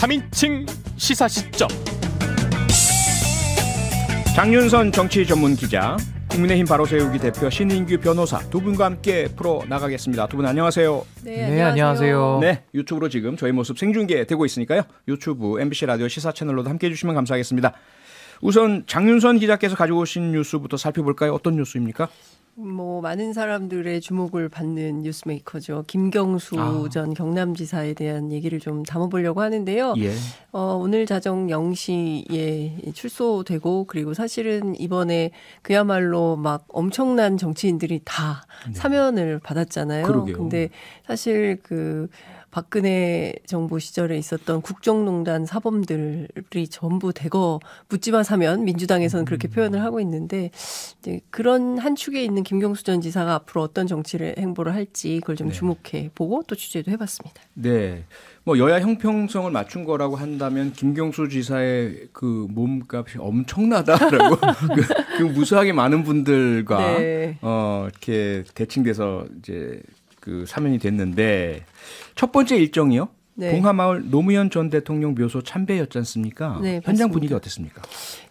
3인칭 시사 시점. 장윤선 정치 전문 기자, 국민의힘 바로 세우기 대표 신인규 변호사 두 분과 함께 풀어 나가겠습니다. 두 분 안녕하세요. 네, 네 안녕하세요. 네 유튜브로 지금 저희 모습 생중계 되고 있으니까요. 유튜브 MBC 라디오 시사 채널로도 함께해 주시면 감사하겠습니다. 우선 장윤선 기자께서 가지고 오신 뉴스부터 살펴볼까요? 어떤 뉴스입니까? 뭐 많은 사람들의 주목을 받는 뉴스메이커죠. 김경수 아. 전 경남지사에 대한 얘기를 좀 담아보려고 하는데요. 예. 어, 오늘 자정 0시에 출소되고 그리고 사실은 이번에 그야말로 막 엄청난 정치인들이 다 네. 사면을 받았잖아요. 그러요 근데 사실 그 박근혜 정부 시절에 있었던 국정농단 사범들이 전부 대거 묻지마 사면 민주당에서는 그렇게 음. 표현을 하고 있는데 이제 그런 한 축에 있는 김경수 전 지사가 앞으로 어떤 정치를 행보를 할지 그걸 좀 네. 주목해 보고 또 취재도 해봤습니다. 네. 뭐 여야 형평성을 맞춘 거라고 한다면 김경수 지사의 그 몸값이 엄청나다라고 그, 그, 무수하게 많은 분들과 네. 어 이렇게 대칭돼서 이제 그 사면이 됐는데 첫 번째 일정이요. 네. 봉하마을 노무현 전 대통령 묘소 참배였지 않습니까? 네, 현장 분위기 어땠습니까?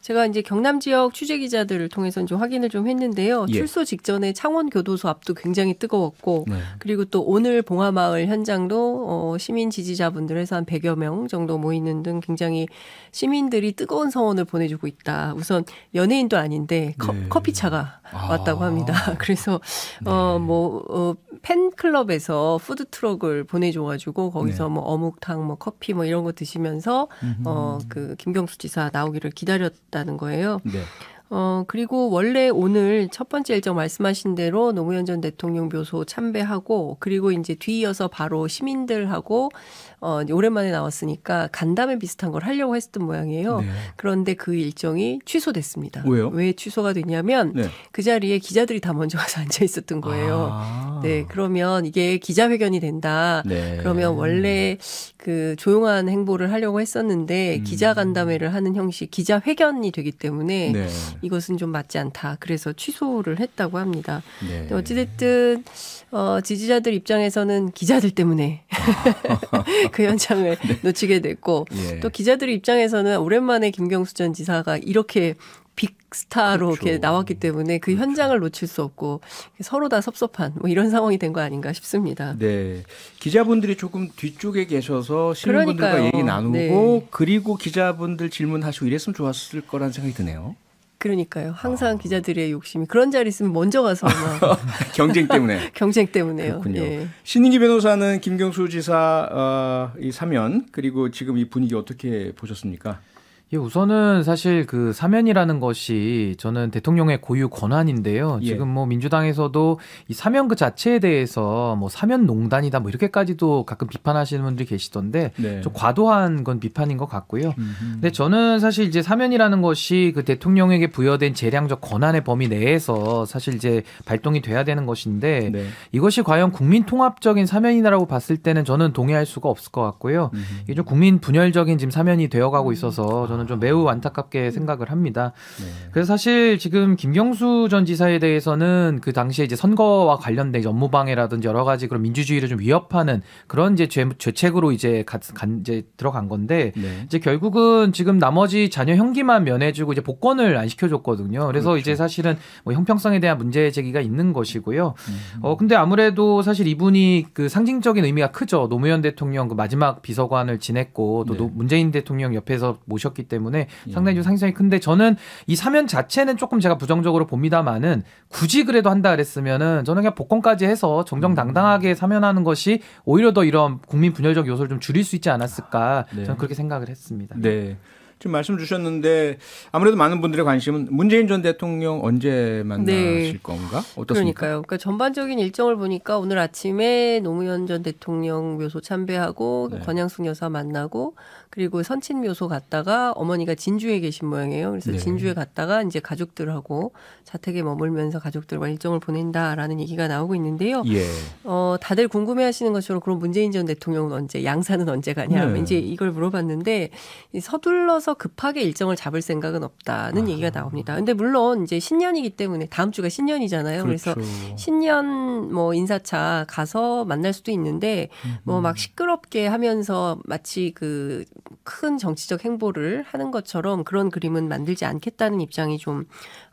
제가 이제 경남 지역 취재 기자들을 통해서 이 확인을 좀 했는데요. 예. 출소 직전에 창원 교도소 앞도 굉장히 뜨거웠고 네. 그리고 또 오늘 봉화마을 현장도 어 시민 지지자분들에서 한 100여 명 정도 모이는 등 굉장히 시민들이 뜨거운 성원을 보내주고 있다. 우선 연예인도 아닌데 커, 네. 커피차가 아. 왔다고 합니다. 그래서 어, 네. 어뭐 어, 팬클럽에서 푸드 트럭을 보내줘 가지고 거기서 네. 뭐 어묵탕 뭐 커피 뭐 이런 거 드시면서 어 그 김경수 지사 나오기를 기다렸다 있다는 거예요. 네. 어, 그리고 원래 오늘 첫 번째 일정 말씀하신 대로 노무현 전 대통령 묘소 참배하고 그리고 이제 뒤이어서 바로 시민들하고 어, 오랜만에 나왔으니까 간담회 비슷한 걸 하려고 했었던 모양이에요. 네. 그런데 그 일정이 취소됐습니다. 왜요? 왜 취소가 됐냐면 네. 그 자리에 기자들이 다 먼저 와서 앉아 있었던 거예요. 아. 네, 그러면 이게 기자회견이 된다. 네. 그러면 원래 그 조용한 행보를 하려고 했었는데 음. 기자 간담회를 하는 형식, 기자회견이 되기 때문에 네. 이것은 좀 맞지 않다. 그래서 취소를 했다고 합니다. 네. 어찌됐든 어, 지지자들 입장에서는 기자들 때문에 그 현장을 네. 놓치게 됐고 네. 또 기자들 입장에서는 오랜만에 김경수 전 지사가 이렇게 빅스타로 그렇죠. 이렇게 나왔기 때문에 그 그렇죠. 현장을 놓칠 수 없고 서로 다 섭섭한 뭐 이런 상황이 된 거 아닌가 싶습니다. 네. 기자분들이 조금 뒤쪽에 계셔서 시민분들과 얘기 나누고 네. 그리고 기자분들 질문하시고 이랬으면 좋았을 거란 생각이 드네요. 그러니까요. 항상 어. 기자들의 욕심이 그런 자리 있으면 먼저 가서 경쟁 때문에 경쟁 때문에요. 그렇군요. 예. 신인기 변호사는 김경수 지사 어, 이 사면 그리고 지금 이 분위기 어떻게 보셨습니까? 예, 우선은 사실 그 사면이라는 것이 저는 대통령의 고유 권한인데요. 예. 지금 뭐 민주당에서도 이 사면 그 자체에 대해서 뭐 사면 농단이다 뭐 이렇게까지도 가끔 비판하시는 분들이 계시던데 네. 좀 과도한 건 비판인 것 같고요. 음흠. 근데 저는 사실 이제 사면이라는 것이 그 대통령에게 부여된 재량적 권한의 범위 내에서 사실 이제 발동이 돼야 되는 것인데 네. 이것이 과연 국민 통합적인 사면이라고 봤을 때는 저는 동의할 수가 없을 것 같고요. 이게 좀 국민 분열적인 지금 사면이 되어가고 음. 있어서 아, 저는 저는 좀 매우 안타깝게 음. 생각을 합니다. 네. 그래서 사실 지금 김경수 전 지사에 대해서는 그 당시에 이제 선거와 관련된 업무방해라든지 여러 가지 그런 민주주의를 좀 위협하는 그런 이제 죄, 책으로 이제 가, 간, 이제 들어간 건데 네. 이제 결국은 지금 나머지 자녀 형기만 면해주고 이제 복권을 안 시켜줬거든요. 그래서 그렇죠. 이제 사실은 뭐 형평성에 대한 문제 제기가 있는 것이고요. 음. 어 근데 아무래도 사실 이분이 그 상징적인 의미가 크죠. 노무현 대통령 그 마지막 비서관을 지냈고 또 네. 문재인 대통령 옆에서 모셨기 때문에 예. 상당히 좀 상승이 큰데 저는 이 사면 자체는 조금 제가 부정적으로 봅니다만은 굳이 그래도 한다 그랬으면은 저는 그냥 복권까지 해서 정정당당하게 음. 사면하는 것이 오히려 더 이런 국민 분열적 요소를 좀 줄일 수 있지 않았을까 네. 저는 그렇게 생각을 했습니다. 네. 지금 말씀 주셨는데 아무래도 많은 분들의 관심은 문재인 전 대통령 언제 네. 만나실 네. 건가? 어떻습니까? 그러니까요. 그러니까 전반적인 일정을 보니까 오늘 아침에 노무현 전 대통령 묘소 참배하고 네. 권양숙 여사 만나고 그리고 선친 묘소 갔다가 어머니가 진주에 계신 모양이에요. 그래서 네. 진주에 갔다가 이제 가족들하고 자택에 머물면서 가족들과 일정을 보낸다라는 얘기가 나오고 있는데요. 예. 어, 다들 궁금해하시는 것처럼 그럼 문재인 전 대통령은 언제, 양산은 언제 가냐? 네. 이제 이걸 물어봤는데 서둘러서 따라서 급하게 일정을 잡을 생각은 없다는 아. 얘기가 나옵니다. 근데 물론 이제 신년이기 때문에 다음 주가 신년이잖아요. 그렇죠. 그래서 신년 뭐 인사차 가서 만날 수도 있는데 뭐 막 시끄럽게 하면서 마치 그 큰 정치적 행보를 하는 것처럼 그런 그림은 만들지 않겠다는 입장이 좀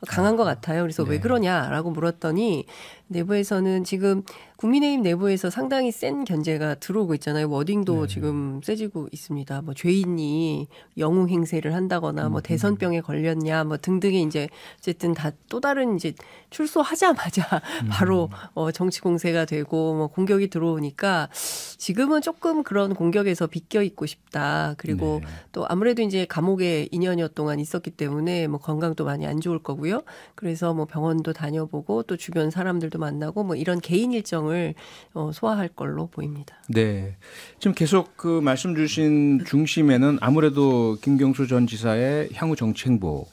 강한 아. 것 같아요. 그래서 네. 왜 그러냐라고 물었더니 내부에서는 지금 국민의힘 내부에서 상당히 센 견제가 들어오고 있잖아요. 워딩도 네. 지금 세지고 있습니다. 뭐 죄인이 영웅 행세를 한다거나 뭐 음. 대선병에 걸렸냐 뭐 등등의 이제 어쨌든 다 또 다른 이제 출소하자마자 바로 음. 어 정치 공세가 되고 뭐 공격이 들어오니까 지금은 조금 그런 공격에서 비껴 있고 싶다. 그리고 네. 또 아무래도 이제 감옥에 2년여 동안 있었기 때문에 뭐 건강도 많이 안 좋을 거고요. 그래서 뭐 병원도 다녀보고 또 주변 사람들도 사람도 만나고 뭐 이런 개인 일정을 어, 소화할 걸로 보입니다. 네. 지금 계속 그 말씀 주신 중심에는 아무래도 김경수 전 지사의 향후 정치 행보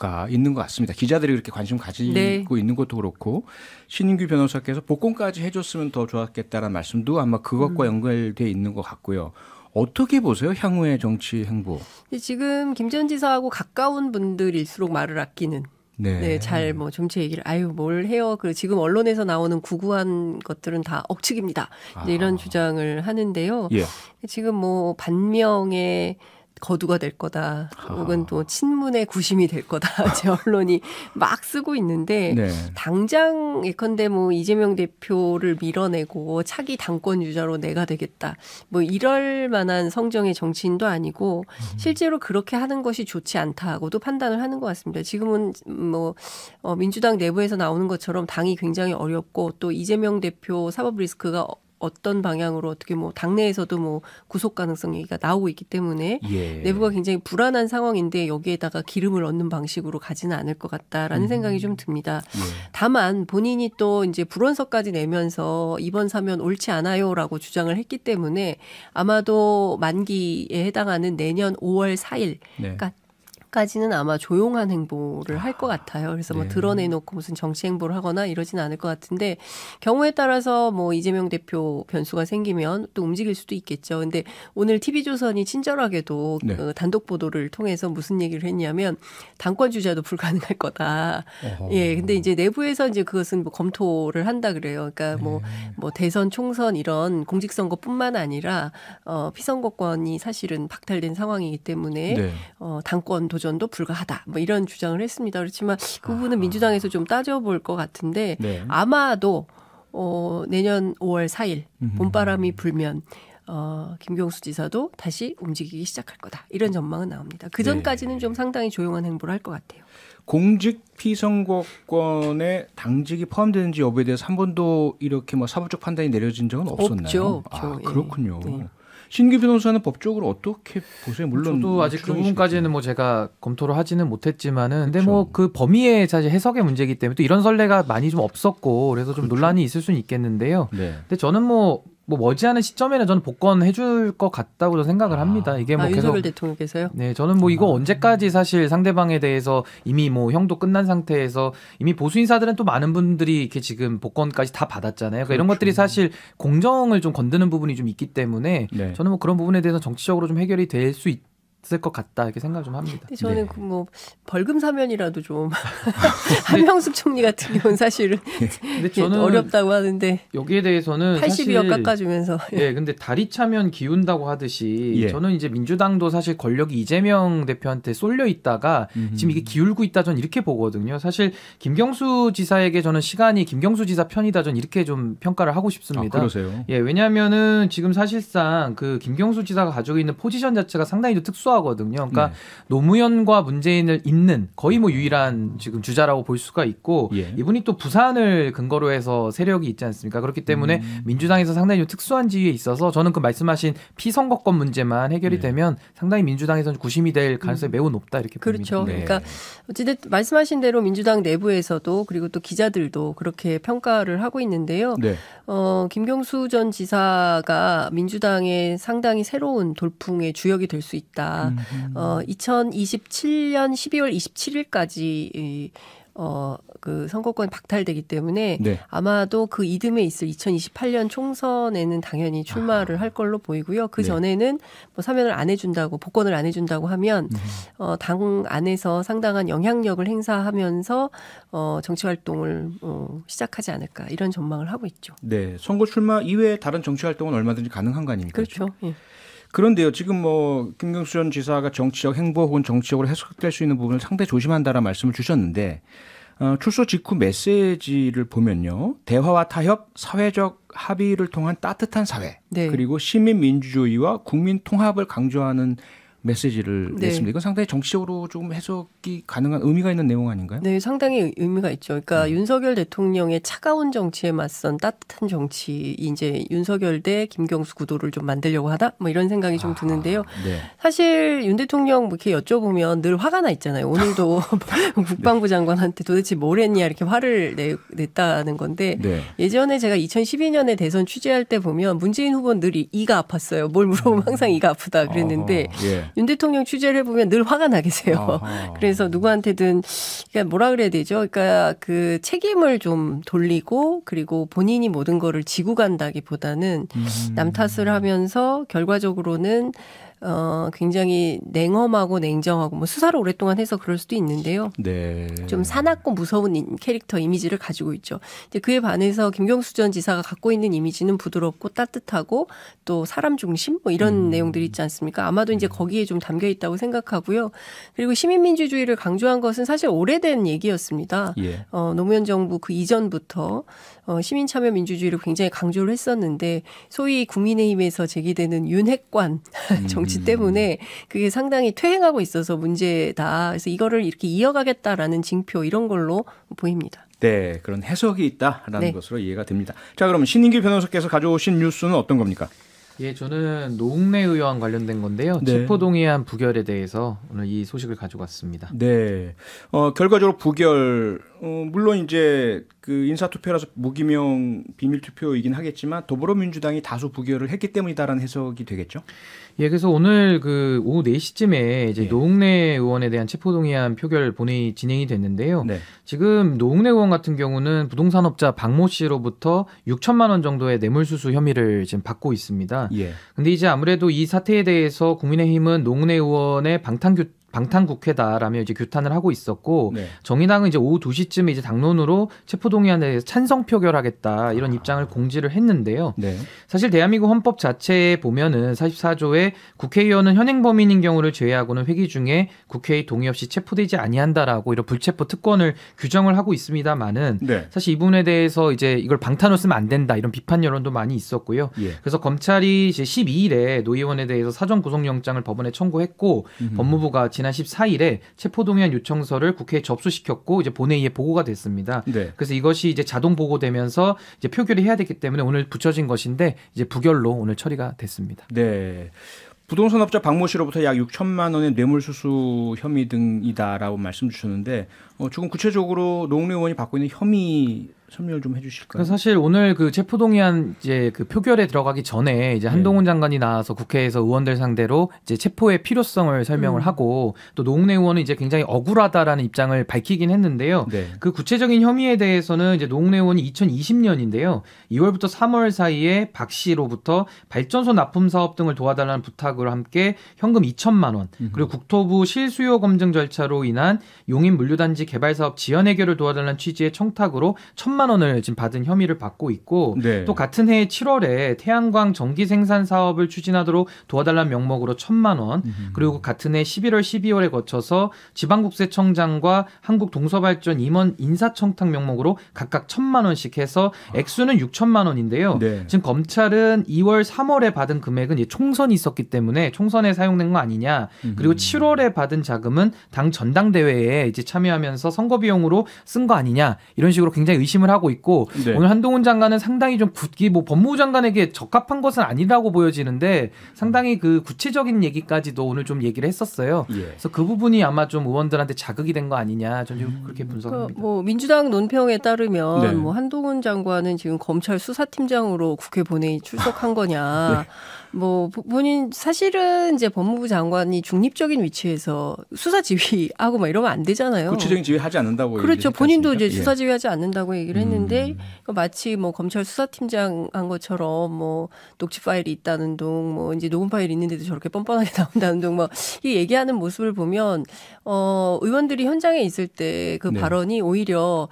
가 있는 것 같습니다. 기자들이 그렇게 관심 가지고 네. 있는 것도 그렇고 신인규 변호사께서 복권까지 해줬으면 더 좋았겠다라는 말씀도 아마 그것과 음. 연결돼 있는 것 같고요. 어떻게 보세요? 향후의 정치 행보. 지금 김 전 지사하고 가까운 분들일수록 말을 아끼는 네. 네잘뭐 정치 얘기를 아유 뭘 해요. 그 지금 언론에서 나오는 구구한 것들은 다 억측입니다. 아. 이런 주장을 하는데요. 예. 지금 뭐 반명의 거두가 될 거다 혹은 또 친문의 구심이 될 거다 제 언론이 막 쓰고 있는데 네. 당장 예컨대 뭐 이재명 대표를 밀어내고 차기 당권 유자로 내가 되겠다 뭐 이럴 만한 성정의 정치인도 아니고 음. 실제로 그렇게 하는 것이 좋지 않다고도 판단을 하는 것 같습니다 지금은 뭐 어, 민주당 내부에서 나오는 것처럼 당이 굉장히 어렵고 또 이재명 대표 사법 리스크가 어떤 방향으로 어떻게 뭐 당내에서도 뭐 구속 가능성 얘기가 나오고 있기 때문에 예. 내부가 굉장히 불안한 상황인데 여기에다가 기름을 얻는 방식으로 가지는 않을 것 같다라는 음. 생각이 좀 듭니다. 예. 다만 본인이 또 이제 불원서까지 내면서 이번 사면 옳지 않아요라고 주장을 했기 때문에 아마도 만기에 해당하는 내년 5월 4일, 네. 그러니까 마지까지는 아마 조용한 행보를 할것 아, 같아요. 그래서 뭐 네. 드러내놓고 무슨 정치 행보를 하거나 이러진 않을 것 같은데 경우에 따라서 뭐 이재명 대표 변수가 생기면 또 움직일 수도 있겠죠. 근데 오늘 TV조선이 친절하게도 네. 그 단독 보도를 통해서 무슨 얘기를 했냐면 당권 주자도 불가능할 거다. 어허. 예, 근데 이제 내부에서 이제 그것은 뭐 검토를 한다 그래요. 그러니까 뭐뭐 네. 뭐 대선, 총선 이런 공직선거뿐만 아니라 어, 피선거권이 사실은 박탈된 상황이기 때문에 네. 어, 당권 도전 도전도 불가하다. 뭐 이런 주장을 했습니다. 그렇지만 그 부분은 아. 민주당에서 좀 따져볼 것 같은데 네. 아마도 어, 내년 5월 4일 봄바람이 불면 어, 김경수 지사도 다시 움직이기 시작할 거다. 이런 전망은 나옵니다. 그 네. 전까지는 네. 좀 상당히 조용한 행보를 할 것 같아요. 공직 피선거권에 당직이 포함되는지 여부에 대해서 한 번도 이렇게 뭐 사법적 판단이 내려진 적은 없었나요? 없죠. 없죠. 아, 예. 그렇군요. 네. 신규 변호사는 법적으로 어떻게 보세요? 물론 저도 뭐 아직 그 부분까지는 뭐 제가 검토를 하지는 못했지만은 근데 뭐 그 범위의 사실 해석의 문제이기 때문에 또 이런 선례가 많이 좀 없었고 그래서 좀그렇 논란이 있을 수는 있겠는데요. 네. 근데 저는 뭐뭐 머지않은 시점에는 저는 복권 해줄 것 같다고 생각을 아, 합니다. 이게 뭐 아, 계속 대통령께서요? 네, 저는 뭐 이거 아. 언제까지 사실 상대방에 대해서 이미 뭐 형도 끝난 상태에서 이미 보수 인사들은 또 많은 분들이 이렇게 지금 복권까지 다 받았잖아요. 그러니까 그렇죠. 이런 것들이 사실 공정을 좀 건드는 부분이 좀 있기 때문에 네. 저는 뭐 그런 부분에 대해서 정치적으로 좀 해결이 될 수 있. 있을 것 같다 이렇게 생각 좀 합니다. 근데 저는 네. 그 뭐 벌금 사면이라도 좀 한명숙 총리 같은 경우는 사실은 예. 근데 네, 저는 어렵다고 하는데 여기에 대해서는 80여 깎아주면서 예 근데 다리 차면 기운다고 하듯이 예. 저는 이제 민주당도 사실 권력이 이재명 대표한테 쏠려 있다가 음흠. 지금 이게 기울고 있다 전 이렇게 보거든요. 사실 김경수 지사에게 저는 시간이 김경수 지사 편이다 전 이렇게 좀 평가를 하고 싶습니다. 아, 그러세요? 예 왜냐하면은 지금 사실상 그 김경수 지사가 가지고 있는 포지션 자체가 상당히 특수한 협소하거든요. 그러니까 네. 노무현과 문재인을 잇는 거의 뭐 유일한 지금 주자라고 볼 수가 있고 예. 이분이 또 부산을 근거로 해서 세력이 있지 않습니까? 그렇기 때문에 음. 민주당에서 상당히 좀 특수한 지위에 있어서 저는 그 말씀하신 피선거권 문제만 해결이 예. 되면 상당히 민주당에서는 구심이 될 음. 가능성이 매우 높다 이렇게 그렇죠. 봅니다. 네. 그러니까 어쨌든 말씀하신 대로 민주당 내부에서도 그리고 또 기자들도 그렇게 평가를 하고 있는데요. 네. 어, 김경수 전 지사가 민주당의 상당히 새로운 돌풍의 주역이 될 수 있다. 있습니다. 음. 어, 2027년 12월 27일까지 이, 어, 그 선거권이 박탈되기 때문에 네. 아마도 그 이듬해 있을 2028년 총선에는 당연히 출마를 아. 할 걸로 보이고요. 그 네. 전에는 네. 뭐 사면을 안 해준다고 복권을 안 해준다고 하면 네. 어, 당 안에서 상당한 영향력을 행사하면서 어, 정치 활동을 어, 시작하지 않을까 이런 전망을 하고 있죠. 네, 선거 출마 이외에 다른 정치 활동은 얼마든지 가능한 거 아닙니까? 그렇죠. 예. 그런데요, 지금 뭐 김경수 전 지사가 정치적 행보 혹은 정치적으로 해석될 수 있는 부분을 상당히 조심한다라는 말씀을 주셨는데 어, 출소 직후 메시지를 보면요, 대화와 타협, 사회적 합의를 통한 따뜻한 사회, 네. 그리고 시민 민주주의와 국민 통합을 강조하는 메시지를 네. 냈습니다. 이건 상당히 정치적으로 좀 해석이 가능한 의미가 있는 내용 아닌가요? 네, 상당히 의미가 있죠. 그러니까 음. 윤석열 대통령의 차가운 정치에 맞선 따뜻한 정치, 이제 윤석열 대 김경수 구도를 좀 만들려고 하다? 뭐 이런 생각이 좀 아, 드는데요. 네. 사실 윤 대통령 뭐 이렇게 여쭤보면 늘 화가 나 있잖아요. 오늘도 국방부 장관한테 도대체 뭘 했냐 이렇게 화를 내, 냈다는 건데 네. 예전에 제가 2012년에 대선 취재할 때 보면 문재인 후보는 늘 이가 아팠어요. 뭘 물어보면 음. 항상 이가 아프다 그랬는데 어, 예. 윤 대통령 취재를 해보면 늘 화가 나 계세요. 그래서 누구한테든 그러니까 뭐라 그래야 되죠? 그러니까 그 책임을 좀 돌리고 그리고 본인이 모든 거를 지고 간다기보다는 음. 남 탓을 하면서 결과적으로는 어, 굉장히 냉엄하고 냉정하고 뭐 수사를 오랫동안 해서 그럴 수도 있는데요. 네. 좀 사납고 무서운 캐릭터 이미지를 가지고 있죠. 이제 그에 반해서 김경수 전 지사가 갖고 있는 이미지는 부드럽고 따뜻하고 또 사람 중심 뭐 이런 음. 내용들이 있지 않습니까? 아마도 이제 음. 거기에 좀 담겨 있다고 생각하고요. 그리고 시민민주주의를 강조한 것은 사실 오래된 얘기였습니다. 예. 어, 노무현 정부 그 이전부터 어, 시민참여 민주주의를 굉장히 강조를 했었는데 소위 국민의힘에서 제기되는 윤핵관 정치 음. 때문에 그게 상당히 퇴행하고 있어서 문제다. 그래서 이거를 이렇게 이어가겠다라는 징표 이런 걸로 보입니다. 네, 그런 해석이 있다라는 네. 것으로 이해가 됩니다. 자, 그럼 신인규 변호사께서 가져오신 뉴스는 어떤 겁니까? 예, 저는 노웅래 의원 관련된 건데요. 네. 체포동의안 부결에 대해서 오늘 이 소식을 가져왔습니다. 네, 어, 결과적으로 부결 어, 물론 이제 그 인사투표라서 무기명 비밀투표이긴 하겠지만 더불어민주당이 다수 부결을 했기 때문이다라는 해석이 되겠죠? 예, 그래서 오늘 그 오후 4시쯤에 이제 예. 노웅래 의원에 대한 체포동의안 표결 본회의 진행이 됐는데요. 네. 지금 노웅래 의원 같은 경우는 부동산업자 박모 씨로부터 6천만 원 정도의 뇌물수수 혐의를 지금 받고 있습니다. 예. 근데 이제 아무래도 이 사태에 대해서 국민의힘은 노웅래 의원의 방탄 방탄 국회다라며 이제 규탄을 하고 있었고 네. 정의당은 이제 오후 2시쯤에 이제 당론으로 체포 동의안에 찬성 표결하겠다 이런 아. 입장을 공지를 했는데요. 네. 사실 대한민국 헌법 자체에 보면은 44조에 국회의원은 현행 범인인 경우를 제외하고는 회기 중에 국회의 동의 없이 체포되지 아니한다라고 이런 불체포 특권을 규정을 하고 있습니다만은 네. 사실 이 부분에 대해서 이제 이걸 방탄으로 쓰면 안 된다 이런 비판 여론도 많이 있었고요. 예. 그래서 검찰이 이제 12일에 노 의원에 대해서 사전 구속영장을 법원에 청구했고 음흠. 법무부가 지난 지난 14일에 체포동의안 요청서를 국회에 접수시켰고 이제 본회의에 보고가 됐습니다. 네. 그래서 이것이 이제 자동 보고되면서 이제 표결이 해야 되기 때문에 오늘 붙여진 것인데 이제 부결로 오늘 처리가 됐습니다. 네. 부동산업자 박모 씨로부터 약 6천만 원의 뇌물수수 혐의 등이다라고 말씀 주셨는데 어, 조금 구체적으로 노래 의원이 받고 있는 혐의 설명을 좀 해주실까요? 그러니까 사실 오늘 그 체포동의안 이제 그 표결에 들어가기 전에 이제 네. 한동훈 네. 장관이 나와서 국회에서 의원들 상대로 이제 체포의 필요성을 설명을 음. 하고 또 노웅래 의원은 이제 굉장히 억울하다라는 입장을 밝히긴 했는데요. 네. 그 구체적인 혐의에 대해서는 이제 노웅래 의원이 2020년인데요. 2월부터 3월 사이에 박 씨로부터 발전소 납품 사업 등을 도와달라는 부탁을 함께 현금 2천만 원 그리고 국토부 실수요 검증 절차로 인한 용인 물류단지 개발 사업 지연 해결을 도와달라는 취지의 청탁으로 천만 천만 원을 지금 받은 혐의를 받고 있고 네. 또 같은 해에 7월에 태양광 전기 생산 사업을 추진하도록 도와달라는 명목으로 천만 원 음. 그리고 같은 해 11월 12월에 거쳐서 지방국세청장과 한국동서발전 임원 인사청탁 명목으로 각각 천만 원씩 해서 아. 액수는 6천만 원인데요. 네. 지금 검찰은 2월 3월에 받은 금액은 총선이 있었기 때문에 총선에 사용된 거 아니냐 음. 그리고 7월에 받은 자금은 당 전당대회에 이제 참여하면서 선거 비용으로 쓴 거 아니냐 이런 식으로 굉장히 의심을 하고 하고 있고 네. 오늘 한동훈 장관은 상당히 좀 굳기 뭐 법무부 장관에게 적합한 것은 아니라고 보여지는데 상당히 그 구체적인 얘기까지도 오늘 좀 얘기를 했었어요. 예. 그래서 그 부분이 아마 좀 의원들한테 자극이 된 거 아니냐 저는 음. 그렇게 분석합니다. 그 그뭐 민주당 논평에 따르면 네. 뭐 한동훈 장관은 지금 검찰 수사팀장으로 국회 본회의 출석한 거냐. 네. 뭐 본인 사실은 이제 법무부 장관이 중립적인 위치에서 수사 지휘하고 막 이러면 안 되잖아요. 구체적인 지휘하지 않는다고. 그렇죠. 본인도 이제 수사 예. 지휘하지 않는다고 얘기를 했는데 음. 그 마치 뭐 검찰 수사팀장 한 것처럼 뭐 녹취 파일이 있다는 둥, 뭐 이제 녹음 파일이 있는데도 저렇게 뻔뻔하게 나온다는 둥, 뭐이 얘기하는 모습을 보면 어 의원들이 현장에 있을 때그 네. 발언이 오히려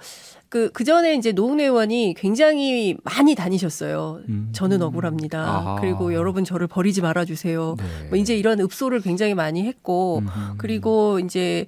그, 그 전에 이제 노웅래 의원이 굉장히 많이 다니셨어요. 음. 저는 억울합니다. 아하. 그리고 여러분 저를 버리지 말아주세요. 네. 뭐 이제 이런 읍소를 굉장히 많이 했고, 음 그리고 이제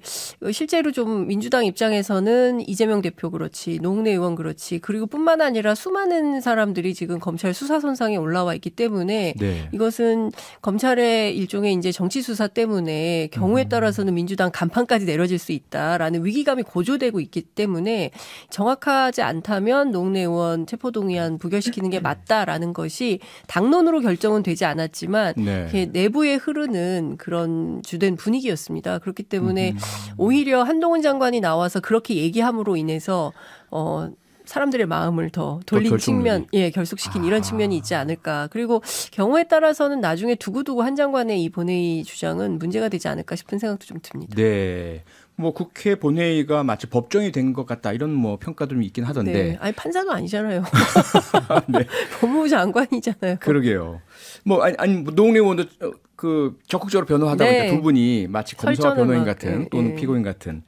실제로 좀 민주당 입장에서는 이재명 대표 그렇지, 노웅래 의원 그렇지, 그리고 뿐만 아니라 수많은 사람들이 지금 검찰 수사선상에 올라와 있기 때문에 네. 이것은 검찰의 일종의 이제 정치 수사 때문에 경우에 음. 따라서는 민주당 간판까지 내려질 수 있다라는 위기감이 고조되고 있기 때문에 정확 명확하지 않다면 농내 의원 체포동의안 부결시키는 게 맞다라는 것이 당론으로 결정은 되지 않았지만 네. 내부에 흐르는 그런 주된 분위기였습니다. 그렇기 때문에 음. 오히려 한동훈 장관이 나와서 그렇게 얘기함으로 인해서 어 사람들의 마음을 더 돌린 더 측면, 예, 결속시킨 아. 이런 측면이 있지 않을까. 그리고 경우에 따라서는 나중에 두고두고 한 장관의 이 본회의 주장은 문제가 되지 않을까 싶은 생각도 좀 듭니다. 네. 뭐 국회 본회의가 마치 법정이 된 것 같다 이런 뭐 평가도 좀 있긴 하던데. 네. 아니 판사도 아니잖아요. 네. 법무부 장관이잖아요. 그러게요. 뭐 아니 아니 뭐 노웅래 의원도 어, 그 적극적으로 변호하다 네. 보니까 두 분이 마치 검사와 변호인 같은 네. 또는 예. 피고인 같은.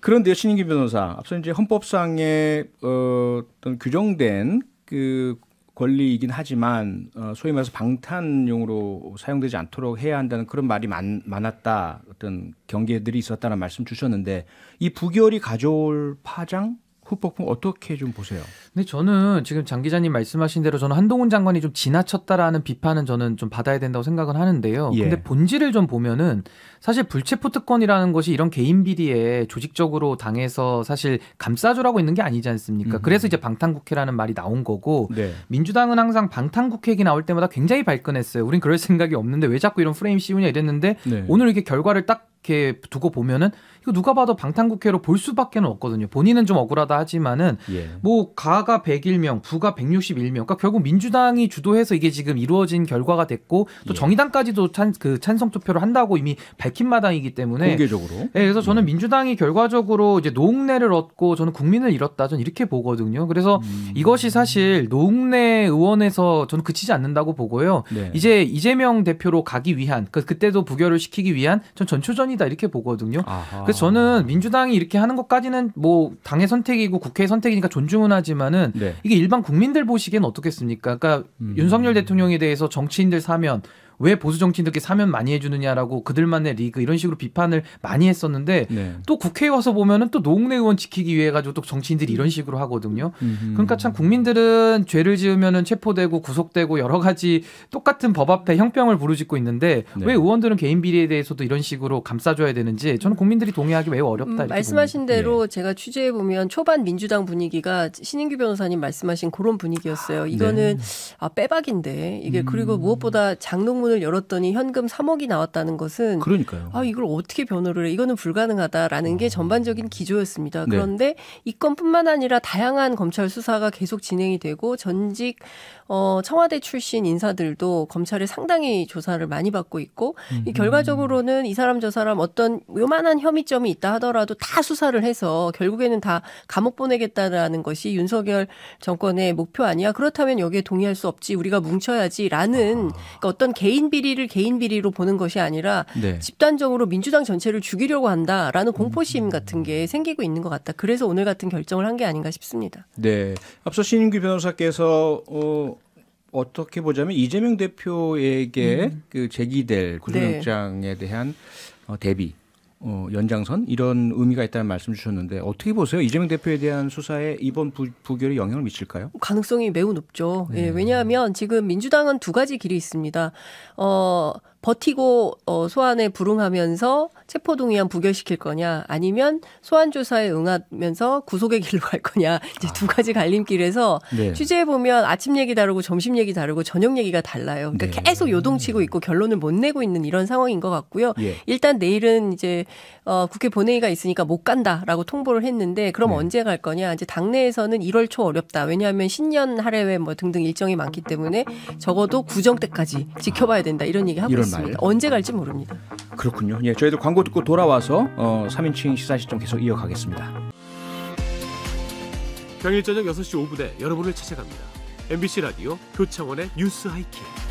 그런데 신인기 변호사 앞서 이제 헌법상에 어, 어떤 규정된 그 권리이긴 하지만 어, 소위 말해서 방탄용으로 사용되지 않도록 해야 한다는 그런 말이 많, 많았다 어떤 경계들이 있었다는 말씀 주셨는데 이 부결이 가져올 파장 후폭풍 어떻게 좀 보세요? 근데 저는 지금 장 기자님 말씀하신 대로 저는 한동훈 장관이 좀 지나쳤다라는 비판은 저는 좀 받아야 된다고 생각은 하는데요. 예. 근데 본질을 좀 보면은 사실 불체포 특권이라는 것이 이런 개인 비리에 조직적으로 당해서 사실 감싸주라고 있는 게 아니지 않습니까? 음 그래서 이제 방탄국회라는 말이 나온 거고 네. 민주당은 항상 방탄국회 얘기 나올 때마다 굉장히 발끈했어요. 우린 그럴 생각이 없는데 왜 자꾸 이런 프레임 씌우냐 이랬는데 네. 오늘 이게 렇 결과를 딱 이렇게 두고 보면은 이거 누가 봐도 방탄국회로 볼 수밖에는 없거든요. 본인은 좀 억울하다 하지만은 예. 뭐 가가 101명, 부가 161명. 그러니까 결국 민주당이 주도해서 이게 지금 이루어진 결과가 됐고 또 예. 정의당까지도 찬 그 찬성 투표를 한다고 이미 밝힌 마당이기 때문에 공개적으로. 예, 그래서 저는 음. 민주당이 결과적으로 이제 노웅래를 얻고 저는 국민을 잃었다. 전 이렇게 보거든요. 그래서 음. 이것이 사실 노웅래 의원에서 저는 그치지 않는다고 보고요. 네. 이제 이재명 대표로 가기 위한 그 그때도 부결을 시키기 위한 전 전초전이 선택이다 이렇게 보거든요. 아하. 그래서 저는 민주당이 이렇게 하는 것까지는 뭐 당의 선택이고 국회의 선택이니까 존중은 하지만은 네. 이게 일반 국민들 보시기엔 어떻겠습니까? 그러니까 음. 윤석열 대통령에 대해서 정치인들 사면 왜 보수 정치인들께 사면 많이 해주느냐라고 그들만의 리그 이런 식으로 비판을 많이 했었는데 네. 또 국회에 와서 보면은 또 노웅래 의원 지키기 위해 가지고 또 정치인들이 이런 식으로 하거든요. 음흠. 그러니까 참 국민들은 죄를 지으면은 체포되고 구속되고 여러 가지 똑같은 법 앞에 형평을 부르짖고 있는데 네. 왜 의원들은 개인 비리에 대해서도 이런 식으로 감싸줘야 되는지 저는 국민들이 동의하기 매우 어렵다. 음, 말씀하신 봅니다. 대로 네. 제가 취재해 보면 초반 민주당 분위기가 신인규 변호사님 말씀하신 그런 분위기였어요. 아, 이거는 네. 아, 빼박인데 이게 음. 그리고 무엇보다 장롱문 통장문을 열었더니 현금 3억이 나왔다는 것은 그러니까요. 아 이걸 어떻게 변호를 해? 이거는 불가능하다라는 게 음. 전반적인 기조였습니다. 네. 그런데 네. 이 건뿐만 아니라 다양한 검찰 수사가 계속 진행이 되고 전직 어, 청와대 출신 인사들도 검찰에 상당히 조사를 많이 받고 있고 이 음. 결과적으로는 이 사람 저 사람 어떤 요만한 혐의점이 있다 하더라도 다 수사를 해서 결국에는 다 감옥 보내겠다라는 것이 윤석열 정권의 목표 아니야? 그렇다면 여기에 동의할 수 없지. 우리가 뭉쳐야지라는 아. 그러니까 어떤 개인 개인 비리를 개인 비리로 보는 것이 아니라 네. 집단적으로 민주당 전체를 죽이려고 한다라는 공포심 같은 게 생기고 있는 것 같다. 그래서 오늘 같은 결정을 한 게 아닌가 싶습니다. 네. 앞서 신규 변호사께서 어, 어떻게 보자면 이재명 대표에게 음. 그 제기될 구속영장에 네. 대한 어, 대비 어, 연장선 이런 의미가 있다는 말씀 주셨는데 어떻게 보세요? 이재명 대표에 대한 수사에 이번 부, 부 결이 영향을 미칠까요? 가능성이 매우 높죠. 예, 네. 예, 왜냐하면 지금 민주당은 두 가지 길이 있습니다. 어, 버티고 어, 소환에 불응하면서 체포동의안 부결시킬 거냐 아니면 소환 조사에 응하면서 구속의 길로 갈 거냐 이제 아. 두 가지 갈림길에서 네. 취재해 보면 아침 얘기 다르고 점심 얘기 다르고 저녁 얘기가 달라요. 그러니까 네. 계속 요동치고 있고 결론을 못 내고 있는 이런 상황인 것 같고요. 예. 일단 내일은 이제 어, 국회 본회의가 있으니까 못 간다라고 통보를 했는데 그럼 네. 언제 갈 거냐 이제 당내에서는 1월 초 어렵다. 왜냐하면 신년 할애회 뭐 등등 일정이 많기 때문에 적어도 구정 때까지 지켜봐야 된다 이런 얘기 하고 있어요. 맞습 언제 갈지 모릅니다. 그렇군요. 예, 저희들 광고 듣고 돌아와서 어, 3인칭 시사시점 계속 이어가겠습니다. 평일 저녁 6시 5분에 여러분을 찾아갑니다. MBC 라디오 교창원의 뉴스 하이킥.